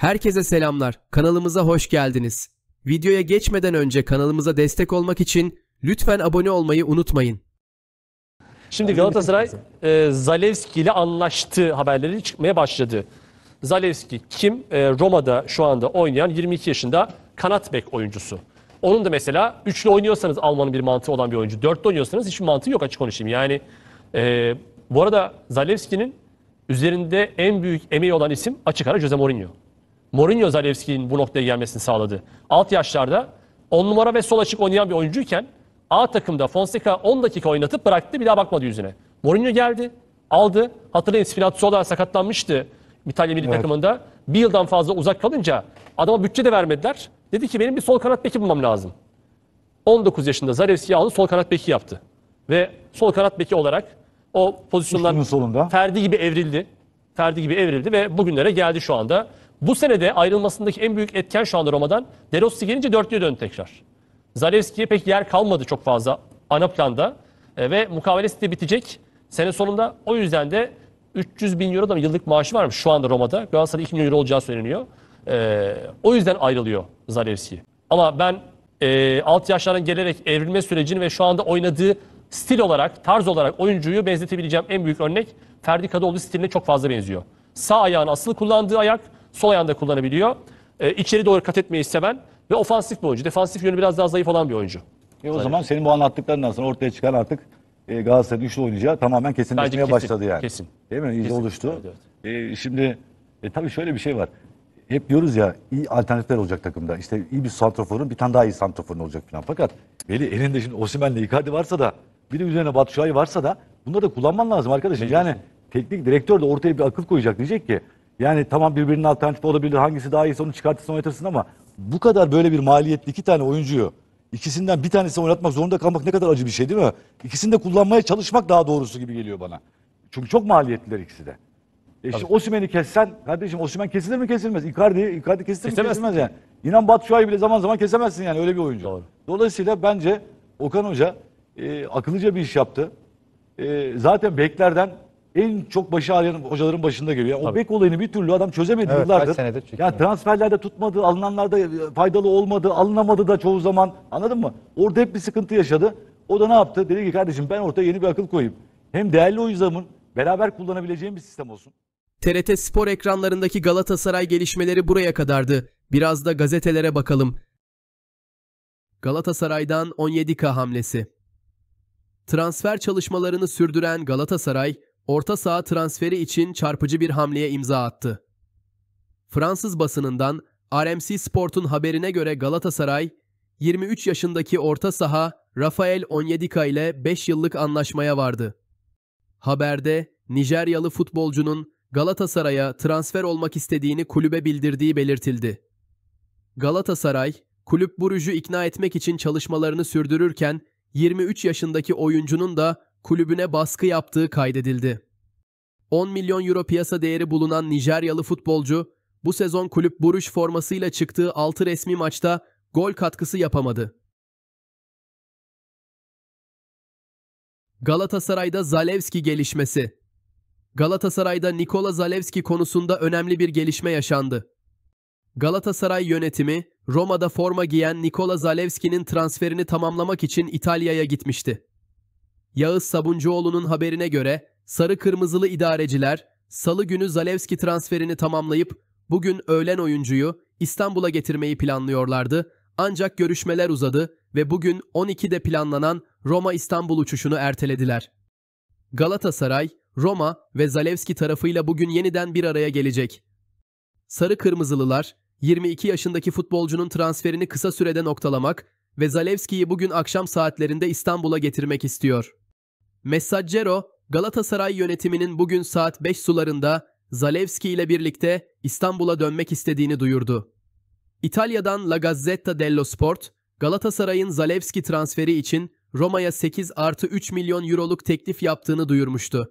Herkese selamlar. Kanalımıza hoş geldiniz. Videoya geçmeden önce kanalımıza destek olmak için lütfen abone olmayı unutmayın. Şimdi Galatasaray e, Zalewski ile anlaştı haberleri çıkmaya başladı. Zalewski kim? E, Roma'da şu anda oynayan 22 yaşında kanat bek oyuncusu. Onun da mesela üçlü oynuyorsanız Alman'ın bir mantığı olan bir oyuncu. Dörtlü oynuyorsanız hiçbir mantığı yok açık konuşayım. Yani e, bu arada Zalewski'nin üzerinde en büyük emeği olan isim açık ara Jose Mourinho. Mourinho Zalewski'nin bu noktaya gelmesini sağladı. Alt yaşlarda 10 numara ve sol açık oynayan bir oyuncuyken A takımda Fonseca 10 dakika oynatıp bıraktı bir daha bakmadı yüzüne. Mourinho geldi, aldı. Hatırlayın Spinazzola sakatlanmıştı İtalya milli evet. takımında. Bir yıldan fazla uzak kalınca adama bütçe de vermediler. Dedi ki benim bir sol kanat beki bulmam lazım. 19 yaşında Zalewski'yi aldı sol kanat beki yaptı. Ve sol kanat beki olarak o pozisyonlar Ferdi gibi evrildi. Ferdi gibi evrildi ve bugünlere geldi şu anda. Bu senede ayrılmasındaki en büyük etken şu anda Roma'dan De Rossi gelince dörtlüye döndü tekrar. Zalewski'ye pek yer kalmadı çok fazla ana planda. E, ve mukavelesi de bitecek sene sonunda. O yüzden de 300 bin euro da yıllık maaşı varmış şu anda Roma'da. Galatasaray 2 milyon euro olacağı söyleniyor. E, o yüzden ayrılıyor Zalewski. Ama ben e, alt yaşlardan gelerek evrilme sürecini ve şu anda oynadığı stil olarak, tarz olarak oyuncuyu benzetebileceğim en büyük örnek Ferdi Kadıoğlu stiline çok fazla benziyor. Sağ ayağını asıl kullandığı ayak, Sol ayağında kullanabiliyor. E, içeri doğru kat etmeyi seven ve ofansif bir oyuncu. Defansif yönü biraz daha zayıf olan bir oyuncu. E o Zaten. zaman senin bu anlattıklarından sonra ortaya çıkan artık e, Galatasaray'ın üçlü oynayacağı tamamen kesinleşmeye kesin, başladı yani. Kesin. Değil mi? İyice kesin. oluştu. Evet, evet. E, şimdi e, tabii şöyle bir şey var. Hep diyoruz ya iyi alternatifler olacak takımda. İşte iyi bir santraforun bir tane daha iyi santraforun olacak falan. Fakat Veli elinde şimdi Osimhen'le Icardi varsa da bir de üzerine Batu Şahin varsa da bunları da kullanman lazım arkadaşım. Yani teknik direktör de ortaya bir akıl koyacak diyecek ki yani tamam birbirinin alternatif olabilir. Hangisi daha iyiyse onu çıkartırsın oynatırsın ama bu kadar böyle bir maliyetli iki tane oyuncuyu ikisinden bir tanesini oynatmak zorunda kalmak ne kadar acı bir şey değil mi? İkisini de kullanmaya çalışmak daha doğrusu gibi geliyor bana. Çünkü çok maliyetliler ikisi de. E şimdi Osimhen'i kessen kardeşim Osimhen kesilir mi kesilmez? Icardi, Icardi kesilir mi Kesemez. kesilmez yani. İnan Batshuayi bile zaman zaman kesemezsin yani öyle bir oyuncu. Doğru. Dolayısıyla bence Okan Hoca e, akıllıca bir iş yaptı. E, zaten beklerden en çok başı ağrıyan hocaların başında geliyor. Yani o bek olayını bir türlü adam çözemedi Evet, kaç yıllardır. senedir çekiyor. Ya transferlerde tutmadı, alınanlarda e, faydalı olmadı, alınamadı da çoğu zaman. Anladın mı? Orada hep bir sıkıntı yaşadı. O da ne yaptı? Dedi ki kardeşim ben ortaya yeni bir akıl koyayım. Hem değerli oyuncularımın beraber kullanabileceğim bir sistem olsun. TRT Spor ekranlarındaki Galatasaray gelişmeleri buraya kadardı. Biraz da gazetelere bakalım. Galatasaray'dan 17K hamlesi. Transfer çalışmalarını sürdüren Galatasaray, orta saha transferi için çarpıcı bir hamleye imza attı. Fransız basınından RMC Sport'un haberine göre Galatasaray, 23 yaşındaki orta saha Rafael Onyedika ile 5 yıllık anlaşmaya vardı. Haberde Nijeryalı futbolcunun Galatasaray'a transfer olmak istediğini kulübe bildirdiği belirtildi. Galatasaray, kulüp Buruj'u ikna etmek için çalışmalarını sürdürürken 23 yaşındaki oyuncunun da kulübüne baskı yaptığı kaydedildi. 10 milyon euro piyasa değeri bulunan Nijeryalı futbolcu bu sezon kulüp Buruş formasıyla çıktığı 6 resmi maçta gol katkısı yapamadı. Galatasaray'da Zalewski gelişmesi Galatasaray'da Nikola Zalewski konusunda önemli bir gelişme yaşandı. Galatasaray yönetimi, Roma'da forma giyen Nikola Zalewski'nin transferini tamamlamak için İtalya'ya gitmişti. Yağız Sabuncuoğlu'nun haberine göre sarı kırmızılı idareciler salı günü Zalewski transferini tamamlayıp bugün öğlen oyuncuyu İstanbul'a getirmeyi planlıyorlardı. Ancak görüşmeler uzadı ve bugün 12'de planlanan Roma-İstanbul uçuşunu ertelediler. Galatasaray, Roma ve Zalewski tarafıyla bugün yeniden bir araya gelecek. Sarı Kırmızılılar, 22 yaşındaki futbolcunun transferini kısa sürede noktalamak ve Zalewski'yi bugün akşam saatlerinde İstanbul'a getirmek istiyor. Messaggero, Galatasaray yönetiminin bugün saat 5 sularında Zalewski ile birlikte İstanbul'a dönmek istediğini duyurdu. İtalya'dan La Gazzetta dello Sport, Galatasaray'ın Zalewski transferi için Roma'ya 8 artı 3 milyon euroluk teklif yaptığını duyurmuştu.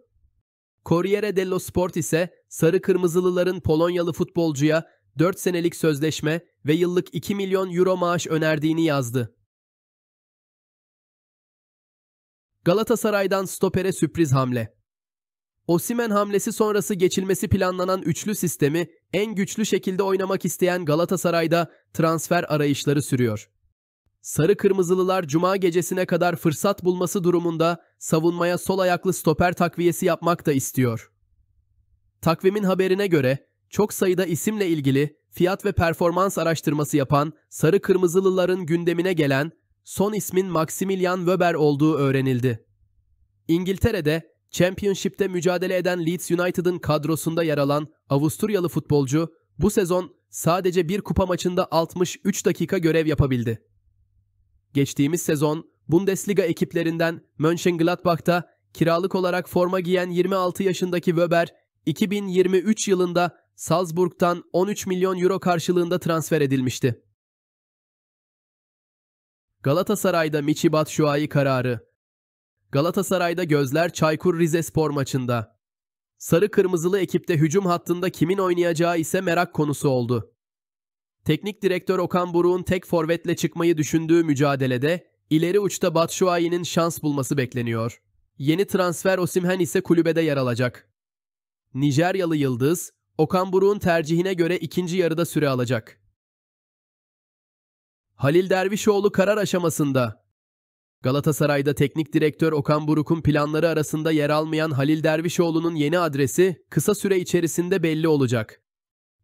Corriere dello Sport ise Sarı Kırmızılıların Polonyalı futbolcuya 4 senelik sözleşme ve yıllık 2 milyon euro maaş önerdiğini yazdı. Galatasaray'dan stopere sürpriz hamle. Osimen hamlesi sonrası geçilmesi planlanan üçlü sistemi en güçlü şekilde oynamak isteyen Galatasaray'da transfer arayışları sürüyor. Sarı Kırmızılılar cuma gecesine kadar fırsat bulması durumunda savunmaya sol ayaklı stoper takviyesi yapmak da istiyor. Takvimin haberine göre çok sayıda isimle ilgili fiyat ve performans araştırması yapan Sarı Kırmızılıların gündemine gelen son ismin Maximilian Weber olduğu öğrenildi. İngiltere'de Championship'te mücadele eden Leeds United'ın kadrosunda yer alan Avusturyalı futbolcu bu sezon sadece bir kupa maçında 63 dakika görev yapabildi. Geçtiğimiz sezon Bundesliga ekiplerinden Mönchengladbach'ta kiralık olarak forma giyen 26 yaşındaki Weber 2023 yılında Salzburg'dan 13 milyon euro karşılığında transfer edilmişti. Galatasaray'da Michibat Şuayi kararı. Galatasaray'da gözler Çaykur Rize Spor maçında. Sarı kırmızılı ekipte hücum hattında kimin oynayacağı ise merak konusu oldu. Teknik direktör Okan Buruk'un tek forvetle çıkmayı düşündüğü mücadelede ileri uçta batşuayinin şans bulması bekleniyor. Yeni transfer Osimhen ise kulübede yer alacak. Nijeryalı Yıldız, Okan Buruk'un tercihine göre ikinci yarıda süre alacak. Halil Dervişoğlu karar aşamasında. Galatasaray'da teknik direktör Okan Buruk'un planları arasında yer almayan Halil Dervişoğlu'nun yeni adresi kısa süre içerisinde belli olacak.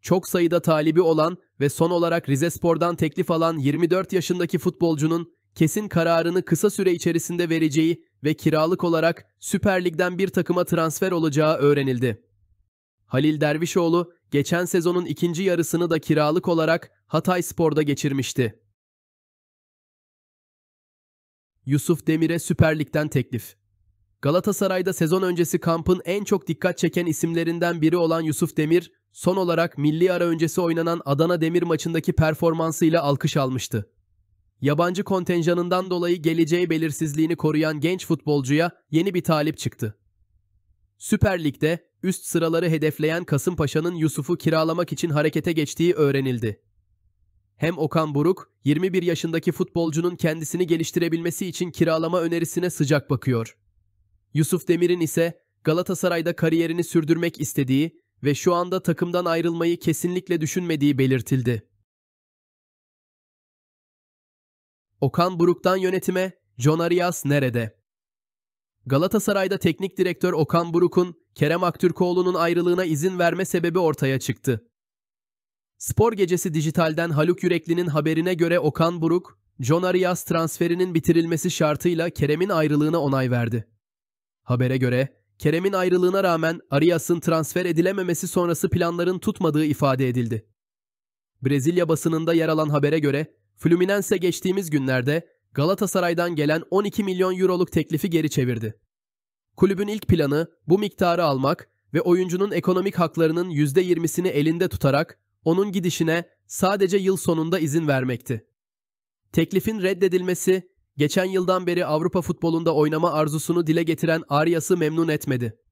Çok sayıda talibi olan ve son olarak Rizespor'dan teklif alan 24 yaşındaki futbolcunun kesin kararını kısa süre içerisinde vereceği ve kiralık olarak Süper Lig'den bir takıma transfer olacağı öğrenildi. Halil Dervişoğlu geçen sezonun ikinci yarısını da kiralık olarak Hatay Spor'da geçirmişti. Yusuf Demir'e Süper Lig'den teklif. Galatasaray'da sezon öncesi kampın en çok dikkat çeken isimlerinden biri olan Yusuf Demir, son olarak milli ara öncesi oynanan Adana Demir maçındaki performansıyla alkış almıştı. Yabancı kontenjanından dolayı geleceği belirsizliğini koruyan genç futbolcuya yeni bir talip çıktı. Süper Lig'de üst sıraları hedefleyen Kasımpaşa'nın Yusuf'u kiralamak için harekete geçtiği öğrenildi. Hem Okan Buruk 21 yaşındaki futbolcunun kendisini geliştirebilmesi için kiralama önerisine sıcak bakıyor. Yusuf Demir'in ise Galatasaray'da kariyerini sürdürmek istediği ve şu anda takımdan ayrılmayı kesinlikle düşünmediği belirtildi. Okan Buruk'tan yönetime John Arias nerede? Galatasaray'da teknik direktör Okan Buruk'un Kerem Aktürkoğlu'nun ayrılığına izin verme sebebi ortaya çıktı. Spor Gecesi Dijital'den Haluk Yürekli'nin haberine göre Okan Buruk, John Arias transferinin bitirilmesi şartıyla Kerem'in ayrılığına onay verdi. Habere göre Kerem'in ayrılığına rağmen Arias'ın transfer edilememesi sonrası planların tutmadığı ifade edildi. Brezilya basınında yer alan habere göre Fluminense geçtiğimiz günlerde Galatasaray'dan gelen 12 milyon euroluk teklifi geri çevirdi. Kulübün ilk planı bu miktarı almak ve oyuncunun ekonomik haklarının %20'sini elinde tutarak onun gidişine sadece yıl sonunda izin vermekti. Teklifin reddedilmesi, geçen yıldan beri Avrupa futbolunda oynama arzusunu dile getiren Arias'ı memnun etmedi.